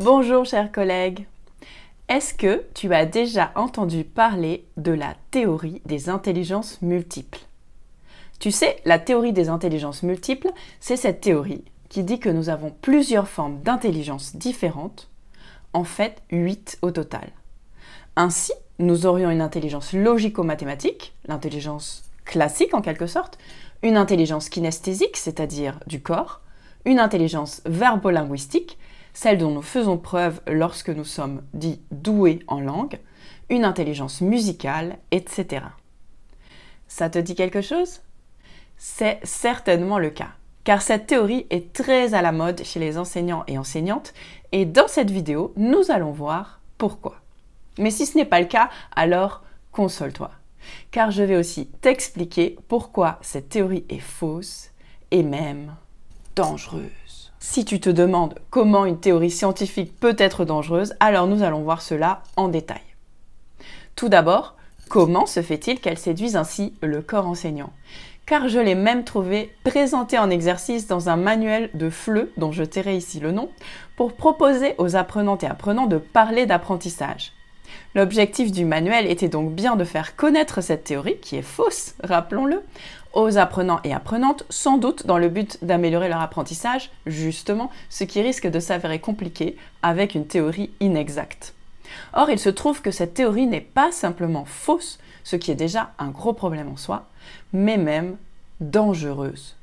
Bonjour chers collègues. Est-ce que tu as déjà entendu parler de la théorie des intelligences multiples Tu sais, la théorie des intelligences multiples, c'est cette théorie qui dit que nous avons plusieurs formes d'intelligence différentes, en fait 8 au total. Ainsi, nous aurions une intelligence logico-mathématique, l'intelligence classique en quelque sorte, une intelligence kinesthésique, c'est-à-dire du corps, une intelligence verbolinguistique, celle dont nous faisons preuve lorsque nous sommes dits doués en langue, une intelligence musicale, etc. Ça te dit quelque chose C'est certainement le cas, car cette théorie est très à la mode chez les enseignants et enseignantes, et dans cette vidéo, nous allons voir pourquoi. Mais si ce n'est pas le cas, alors console-toi, car je vais aussi t'expliquer pourquoi cette théorie est fausse et même dangereuse. Si tu te demandes comment une théorie scientifique peut être dangereuse, alors nous allons voir cela en détail. Tout d'abord, comment se fait-il qu'elle séduise ainsi le corps enseignant Car je l'ai même trouvé présenté en exercice dans un manuel de Fleu, dont je tairai ici le nom, pour proposer aux apprenantes et apprenants de parler d'apprentissage. L'objectif du manuel était donc bien de faire connaître cette théorie, qui est fausse, rappelons-le, aux apprenants et apprenantes, sans doute dans le but d'améliorer leur apprentissage, justement, ce qui risque de s'avérer compliqué avec une théorie inexacte. Or, il se trouve que cette théorie n'est pas simplement fausse, ce qui est déjà un gros problème en soi, mais même dangereuse.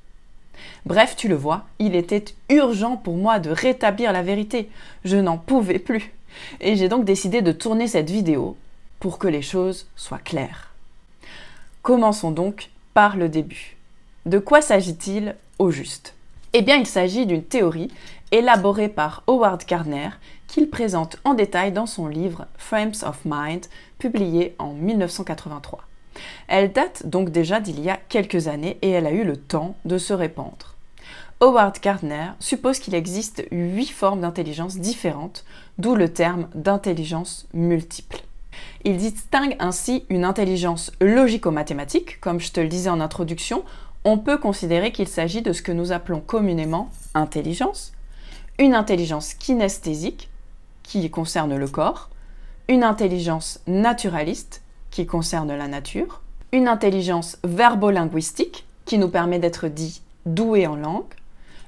Bref, tu le vois, il était urgent pour moi de rétablir la vérité. Je n'en pouvais plus. Et j'ai donc décidé de tourner cette vidéo pour que les choses soient claires. Commençons donc par le début. De quoi s'agit-il au juste Eh bien, il s'agit d'une théorie élaborée par Howard Gardner qu'il présente en détail dans son livre Frames of Mind, publié en 1983. Elle date donc déjà d'il y a quelques années et elle a eu le temps de se répandre. Howard Gardner suppose qu'il existe huit formes d'intelligence différentes, d'où le terme d'intelligence multiple. Il distingue ainsi une intelligence logico-mathématique, comme je te le disais en introduction, on peut considérer qu'il s'agit de ce que nous appelons communément intelligence, une intelligence kinesthésique, qui concerne le corps, une intelligence naturaliste, qui concerne la nature, une intelligence verbolinguistique, qui nous permet d'être dit doué en langue,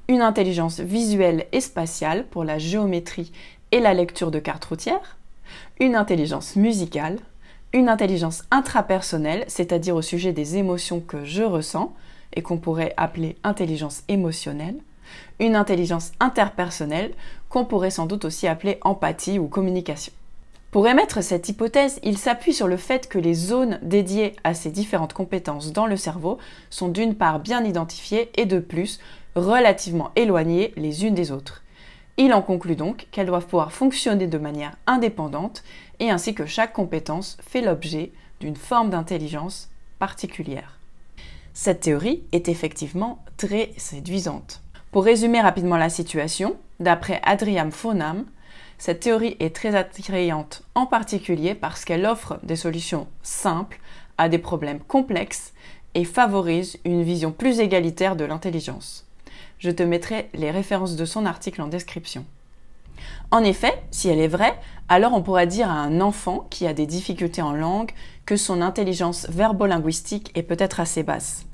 une intelligence visuelle et spatiale pour la géométrie et la lecture de cartes routières, une intelligence musicale, une intelligence intrapersonnelle, c'est-à-dire au sujet des émotions que je ressens et qu'on pourrait appeler intelligence émotionnelle, une intelligence interpersonnelle qu'on pourrait sans doute aussi appeler empathie ou communication. Pour émettre cette hypothèse, il s'appuie sur le fait que les zones dédiées à ces différentes compétences dans le cerveau sont d'une part bien identifiées et de plus relativement éloignées les unes des autres. Il en conclut donc qu'elles doivent pouvoir fonctionner de manière indépendante et ainsi que chaque compétence fait l'objet d'une forme d'intelligence particulière. Cette théorie est effectivement très séduisante. Pour résumer rapidement la situation, d'après Adrian Fonam, cette théorie est très attrayante en particulier parce qu'elle offre des solutions simples à des problèmes complexes et favorise une vision plus égalitaire de l'intelligence. Je te mettrai les références de son article en description. En effet, si elle est vraie, alors on pourra dire à un enfant qui a des difficultés en langue que son intelligence verbolinguistique est peut-être assez basse,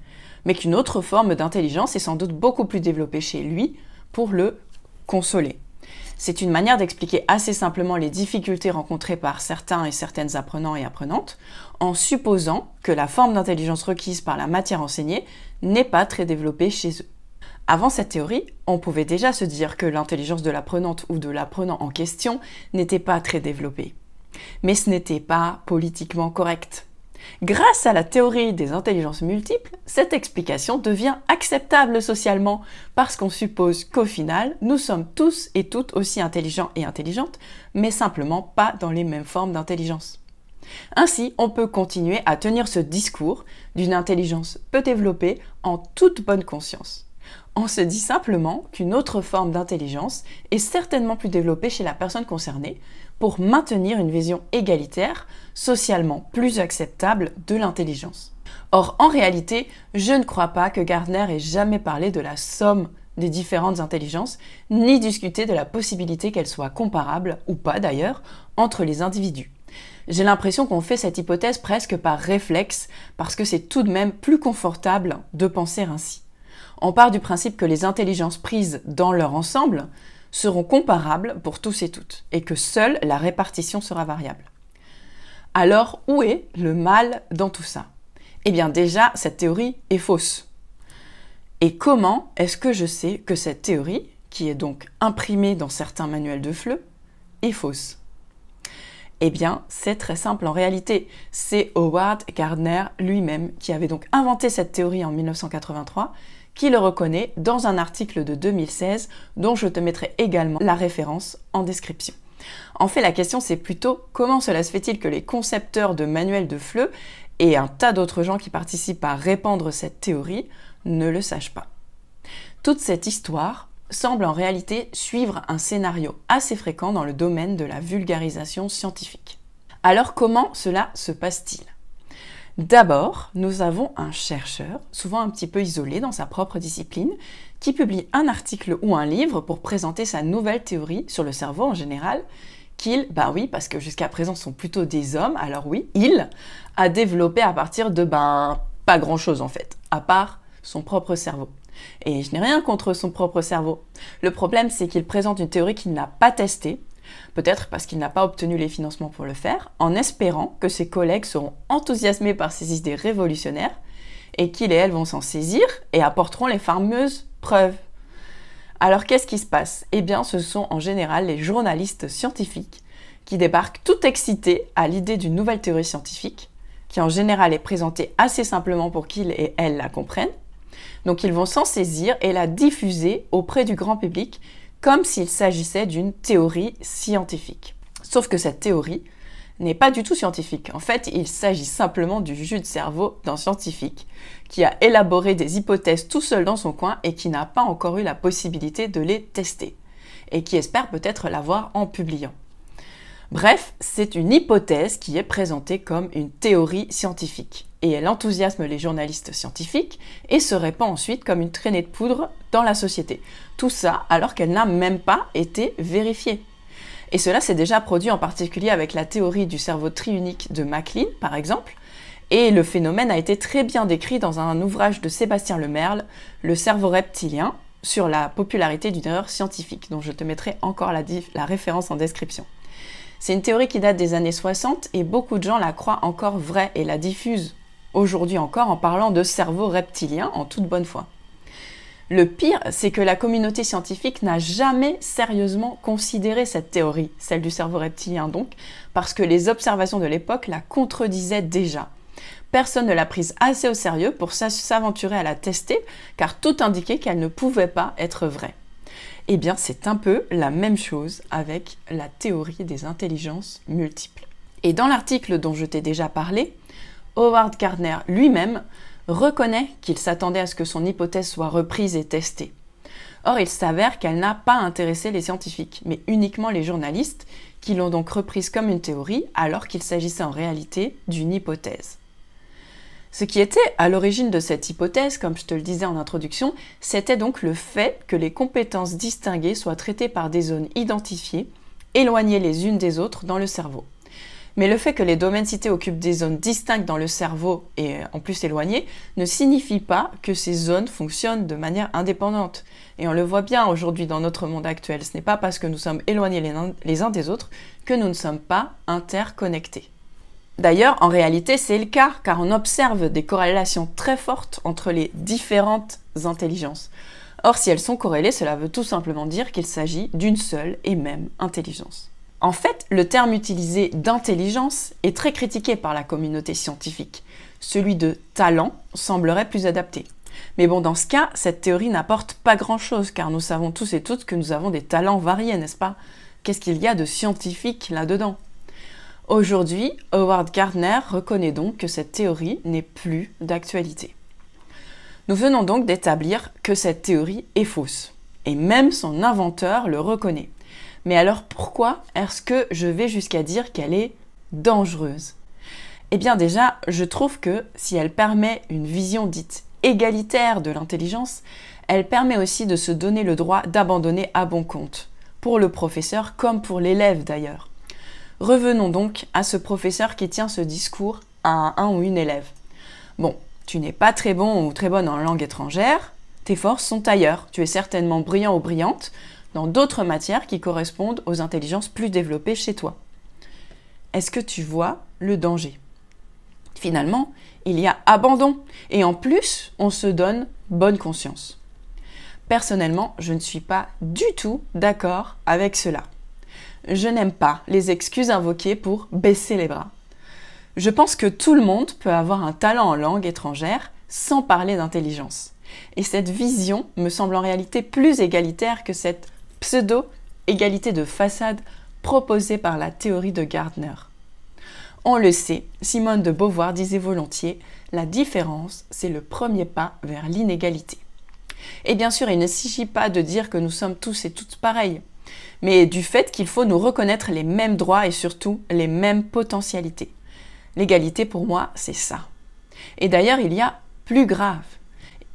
mais qu'une autre forme d'intelligence est sans doute beaucoup plus développée chez lui pour le consoler. C'est une manière d'expliquer assez simplement les difficultés rencontrées par certains et certaines apprenants et apprenantes, en supposant que la forme d'intelligence requise par la matière enseignée n'est pas très développée chez eux. Avant cette théorie, on pouvait déjà se dire que l'intelligence de l'apprenante ou de l'apprenant en question n'était pas très développée. Mais ce n'était pas politiquement correct. Grâce à la théorie des intelligences multiples, cette explication devient acceptable socialement parce qu'on suppose qu'au final, nous sommes tous et toutes aussi intelligents et intelligentes, mais simplement pas dans les mêmes formes d'intelligence. Ainsi, on peut continuer à tenir ce discours d'une intelligence peu développée en toute bonne conscience. On se dit simplement qu'une autre forme d'intelligence est certainement plus développée chez la personne concernée pour maintenir une vision égalitaire, socialement plus acceptable de l'intelligence. Or, en réalité, je ne crois pas que Gardner ait jamais parlé de la somme des différentes intelligences, ni discuté de la possibilité qu'elles soient comparables, ou pas d'ailleurs, entre les individus. J'ai l'impression qu'on fait cette hypothèse presque par réflexe, parce que c'est tout de même plus confortable de penser ainsi on part du principe que les intelligences prises dans leur ensemble seront comparables pour tous et toutes, et que seule la répartition sera variable. Alors, où est le mal dans tout ça Eh bien déjà, cette théorie est fausse. Et comment est-ce que je sais que cette théorie, qui est donc imprimée dans certains manuels de FLE, est fausse eh bien, c'est très simple en réalité. C'est Howard Gardner lui-même qui avait donc inventé cette théorie en 1983 qui le reconnaît dans un article de 2016 dont je te mettrai également la référence en description. En fait, la question c'est plutôt comment cela se fait-il que les concepteurs de manuels de fleu et un tas d'autres gens qui participent à répandre cette théorie ne le sachent pas. Toute cette histoire semble en réalité suivre un scénario assez fréquent dans le domaine de la vulgarisation scientifique. Alors comment cela se passe-t-il D'abord, nous avons un chercheur, souvent un petit peu isolé dans sa propre discipline, qui publie un article ou un livre pour présenter sa nouvelle théorie sur le cerveau en général, qu'il, ben oui, parce que jusqu'à présent sont plutôt des hommes, alors oui, il a développé à partir de, ben, pas grand chose en fait, à part son propre cerveau. Et je n'ai rien contre son propre cerveau. Le problème, c'est qu'il présente une théorie qu'il n'a pas testée, Peut-être parce qu'il n'a pas obtenu les financements pour le faire, en espérant que ses collègues seront enthousiasmés par ces idées révolutionnaires et qu'il et elles vont s'en saisir et apporteront les fameuses preuves. Alors qu'est-ce qui se passe Eh bien ce sont en général les journalistes scientifiques qui débarquent tout excités à l'idée d'une nouvelle théorie scientifique, qui en général est présentée assez simplement pour qu'ils et elles la comprennent. Donc ils vont s'en saisir et la diffuser auprès du grand public comme s'il s'agissait d'une théorie scientifique. Sauf que cette théorie n'est pas du tout scientifique. En fait, il s'agit simplement du jus de cerveau d'un scientifique qui a élaboré des hypothèses tout seul dans son coin et qui n'a pas encore eu la possibilité de les tester et qui espère peut-être l'avoir en publiant. Bref, c'est une hypothèse qui est présentée comme une théorie scientifique et elle enthousiasme les journalistes scientifiques et se répand ensuite comme une traînée de poudre dans la société. Tout ça alors qu'elle n'a même pas été vérifiée. Et cela s'est déjà produit en particulier avec la théorie du cerveau triunique de MacLean, par exemple, et le phénomène a été très bien décrit dans un ouvrage de Sébastien Lemerle, Le cerveau reptilien, sur la popularité d'une erreur scientifique, dont je te mettrai encore la, la référence en description. C'est une théorie qui date des années 60 et beaucoup de gens la croient encore vraie et la diffusent aujourd'hui encore en parlant de cerveau reptilien en toute bonne foi. Le pire, c'est que la communauté scientifique n'a jamais sérieusement considéré cette théorie, celle du cerveau reptilien donc, parce que les observations de l'époque la contredisaient déjà. Personne ne l'a prise assez au sérieux pour s'aventurer à la tester, car tout indiquait qu'elle ne pouvait pas être vraie. Eh bien, c'est un peu la même chose avec la théorie des intelligences multiples. Et dans l'article dont je t'ai déjà parlé, Howard Gardner lui-même reconnaît qu'il s'attendait à ce que son hypothèse soit reprise et testée. Or, il s'avère qu'elle n'a pas intéressé les scientifiques, mais uniquement les journalistes, qui l'ont donc reprise comme une théorie alors qu'il s'agissait en réalité d'une hypothèse. Ce qui était à l'origine de cette hypothèse, comme je te le disais en introduction, c'était donc le fait que les compétences distinguées soient traitées par des zones identifiées, éloignées les unes des autres dans le cerveau. Mais le fait que les domaines cités occupent des zones distinctes dans le cerveau et euh, en plus éloignées ne signifie pas que ces zones fonctionnent de manière indépendante. Et on le voit bien aujourd'hui dans notre monde actuel, ce n'est pas parce que nous sommes éloignés les, uns des autres que nous ne sommes pas interconnectés. D'ailleurs, en réalité, c'est le cas, car on observe des corrélations très fortes entre les différentes intelligences. Or, si elles sont corrélées, cela veut tout simplement dire qu'il s'agit d'une seule et même intelligence. En fait, le terme utilisé d'intelligence est très critiqué par la communauté scientifique. Celui de talent semblerait plus adapté. Mais bon, dans ce cas, cette théorie n'apporte pas grand-chose, car nous savons tous et toutes que nous avons des talents variés, n'est-ce pas Qu'est-ce qu'il y a de scientifique là-dedans Aujourd'hui, Howard Gardner reconnaît donc que cette théorie n'est plus d'actualité. Nous venons donc d'établir que cette théorie est fausse, et même son inventeur le reconnaît. Mais alors pourquoi est-ce que je vais jusqu'à dire qu'elle est dangereuse Eh bien déjà, je trouve que si elle permet une vision dite égalitaire de l'intelligence, elle permet aussi de se donner le droit d'abandonner à bon compte, pour le professeur comme pour l'élève d'ailleurs. Revenons donc à ce professeur qui tient ce discours à un ou une élève. Bon, tu n'es pas très bon ou très bonne en langue étrangère, tes forces sont ailleurs, tu es certainement brillant ou brillante, dans d'autres matières qui correspondent aux intelligences plus développées chez toi. Est-ce que tu vois le danger Finalement, il y a abandon et en plus, on se donne bonne conscience. Personnellement, je ne suis pas du tout d'accord avec cela. Je n'aime pas les excuses invoquées pour baisser les bras. Je pense que tout le monde peut avoir un talent en langue étrangère sans parler d'intelligence. Et cette vision me semble en réalité plus égalitaire que cette pseudo-égalité de façade proposée par la théorie de Gardner. On le sait, Simone de Beauvoir disait volontiers La différence, c'est le premier pas vers l'inégalité. Et bien sûr, il ne s'agit pas de dire que nous sommes tous et toutes pareils, mais du fait qu'il faut nous reconnaître les mêmes droits et surtout les mêmes potentialités. L'égalité, pour moi, c'est ça. Et d'ailleurs, il y a plus grave.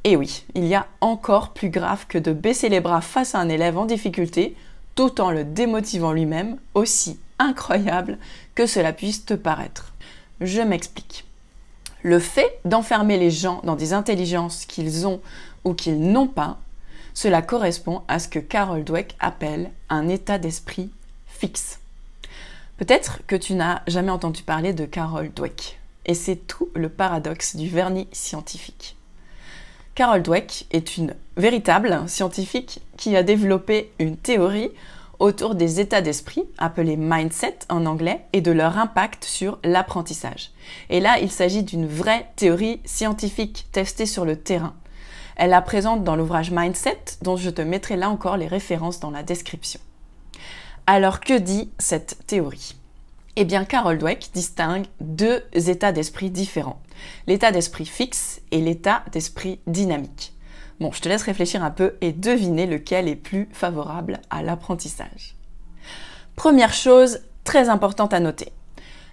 Et eh oui, il y a encore plus grave que de baisser les bras face à un élève en difficulté, tout en le démotivant lui-même, aussi incroyable que cela puisse te paraître. Je m'explique. Le fait d'enfermer les gens dans des intelligences qu'ils ont ou qu'ils n'ont pas, cela correspond à ce que Carol Dweck appelle un état d'esprit fixe. Peut-être que tu n'as jamais entendu parler de Carol Dweck, et c'est tout le paradoxe du vernis scientifique. Carol Dweck est une véritable scientifique qui a développé une théorie autour des états d'esprit, appelés mindset en anglais, et de leur impact sur l'apprentissage. Et là, il s'agit d'une vraie théorie scientifique testée sur le terrain. Elle la présente dans l'ouvrage Mindset, dont je te mettrai là encore les références dans la description. Alors que dit cette théorie eh bien, Carol Dweck distingue deux états d'esprit différents. L'état d'esprit fixe et l'état d'esprit dynamique. Bon, je te laisse réfléchir un peu et deviner lequel est plus favorable à l'apprentissage. Première chose très importante à noter.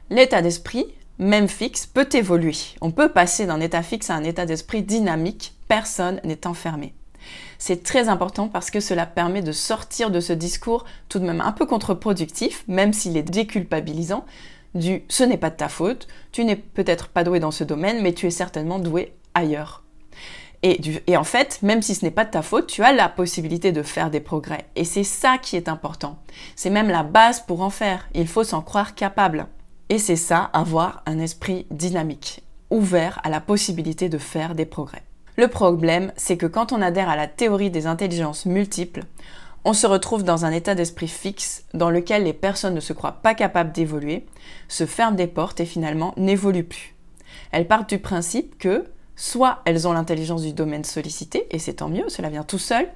L'état d'esprit, même fixe, peut évoluer. On peut passer d'un état fixe à un état d'esprit dynamique, personne n'est enfermé. C'est très important parce que cela permet de sortir de ce discours tout de même un peu contre-productif, même s'il est déculpabilisant, du ce n'est pas de ta faute, tu n'es peut-être pas doué dans ce domaine, mais tu es certainement doué ailleurs. Et, en fait, même si ce n'est pas de ta faute, tu as la possibilité de faire des progrès. Et c'est ça qui est important. C'est même la base pour en faire. Il faut s'en croire capable. Et c'est ça, avoir un esprit dynamique, ouvert à la possibilité de faire des progrès. Le problème, c'est que quand on adhère à la théorie des intelligences multiples, on se retrouve dans un état d'esprit fixe dans lequel les personnes ne se croient pas capables d'évoluer, se ferment des portes et finalement n'évoluent plus. Elles partent du principe que soit elles ont l'intelligence du domaine sollicité, et c'est tant mieux, cela vient tout seul,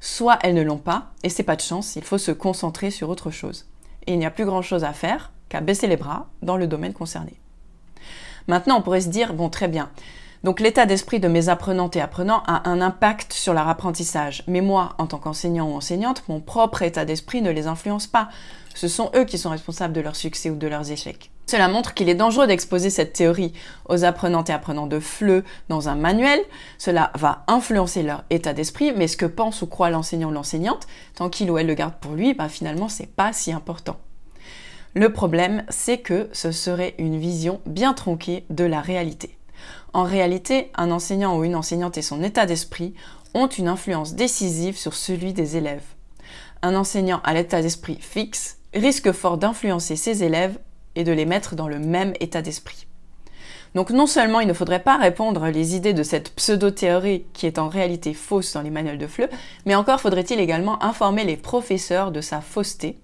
soit elles ne l'ont pas, et c'est pas de chance, il faut se concentrer sur autre chose. Et il n'y a plus grand chose à faire qu'à baisser les bras dans le domaine concerné. Maintenant, on pourrait se dire, bon, très bien, donc l'état d'esprit de mes apprenantes et apprenants a un impact sur leur apprentissage. Mais moi, en tant qu'enseignant ou enseignante, mon propre état d'esprit ne les influence pas. Ce sont eux qui sont responsables de leur succès ou de leurs échecs. Cela montre qu'il est dangereux d'exposer cette théorie aux apprenantes et apprenants de FLE dans un manuel. Cela va influencer leur état d'esprit, mais ce que pense ou croit l'enseignant ou l'enseignante, tant qu'il ou elle le garde pour lui, bah finalement c'est pas si important. Le problème, c'est que ce serait une vision bien tronquée de la réalité. En réalité, un enseignant ou une enseignante et son état d'esprit ont une influence décisive sur celui des élèves. Un enseignant à l'état d'esprit fixe risque fort d'influencer ses élèves et de les mettre dans le même état d'esprit. Donc non seulement il ne faudrait pas répondre les idées de cette pseudo-théorie qui est en réalité fausse dans les manuels de Fleu, mais encore faudrait-il également informer les professeurs de sa fausseté,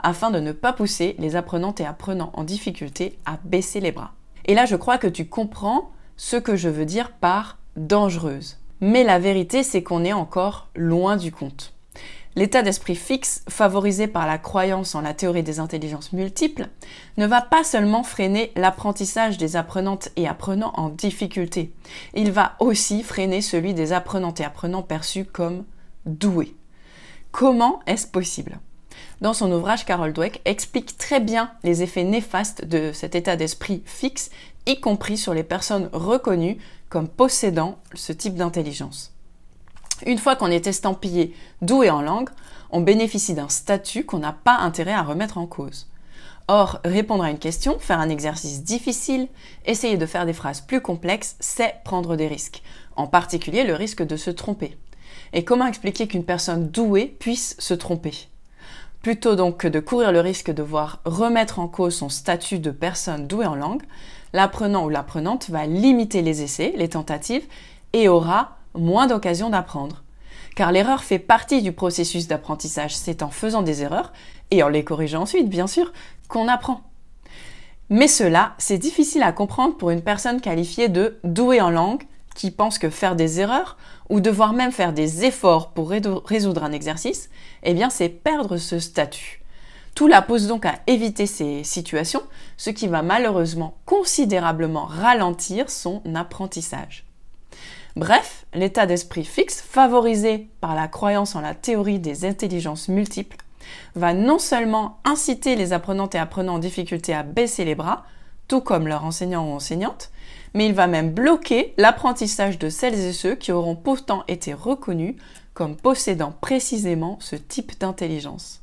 afin de ne pas pousser les apprenantes et apprenants en difficulté à baisser les bras. Et là je crois que tu comprends ce que je veux dire par dangereuse. Mais la vérité, c'est qu'on est encore loin du compte. L'état d'esprit fixe, favorisé par la croyance en la théorie des intelligences multiples, ne va pas seulement freiner l'apprentissage des apprenantes et apprenants en difficulté, il va aussi freiner celui des apprenantes et apprenants perçus comme doués. Comment est-ce possible dans son ouvrage, Carol Dweck explique très bien les effets néfastes de cet état d'esprit fixe, y compris sur les personnes reconnues comme possédant ce type d'intelligence. Une fois qu'on est estampillé doué en langue, on bénéficie d'un statut qu'on n'a pas intérêt à remettre en cause. Or, répondre à une question, faire un exercice difficile, essayer de faire des phrases plus complexes, c'est prendre des risques, en particulier le risque de se tromper. Et comment expliquer qu'une personne douée puisse se tromper Plutôt donc que de courir le risque de voir remettre en cause son statut de personne douée en langue, l'apprenant ou l'apprenante va limiter les essais, les tentatives, et aura moins d'occasion d'apprendre. Car l'erreur fait partie du processus d'apprentissage, c'est en faisant des erreurs, et en les corrigeant ensuite bien sûr, qu'on apprend. Mais cela, c'est difficile à comprendre pour une personne qualifiée de douée en langue, qui pensent que faire des erreurs ou devoir même faire des efforts pour résoudre un exercice, eh bien c'est perdre ce statut. Tout la pose donc à éviter ces situations, ce qui va malheureusement considérablement ralentir son apprentissage. Bref, l'état d'esprit fixe, favorisé par la croyance en la théorie des intelligences multiples, va non seulement inciter les apprenantes et apprenants en difficulté à baisser les bras, tout comme leurs enseignants ou enseignantes, mais il va même bloquer l'apprentissage de celles et ceux qui auront pourtant été reconnus comme possédant précisément ce type d'intelligence.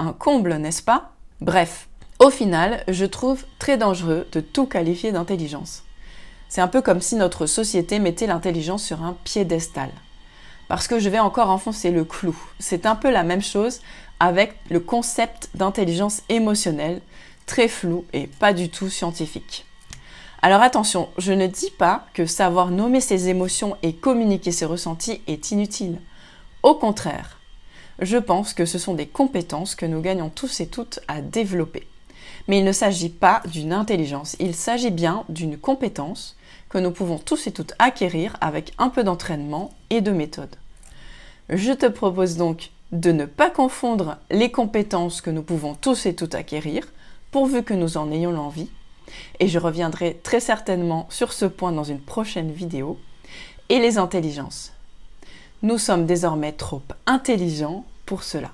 Un comble, n'est-ce pas Bref, au final, je trouve très dangereux de tout qualifier d'intelligence. C'est un peu comme si notre société mettait l'intelligence sur un piédestal. Parce que je vais encore enfoncer le clou. C'est un peu la même chose avec le concept d'intelligence émotionnelle, très flou et pas du tout scientifique. Alors attention, je ne dis pas que savoir nommer ses émotions et communiquer ses ressentis est inutile. Au contraire, je pense que ce sont des compétences que nous gagnons tous et toutes à développer. Mais il ne s'agit pas d'une intelligence, il s'agit bien d'une compétence que nous pouvons tous et toutes acquérir avec un peu d'entraînement et de méthode. Je te propose donc de ne pas confondre les compétences que nous pouvons tous et toutes acquérir, pourvu que nous en ayons l'envie, et je reviendrai très certainement sur ce point dans une prochaine vidéo. Et les intelligences. Nous sommes désormais trop intelligents pour cela.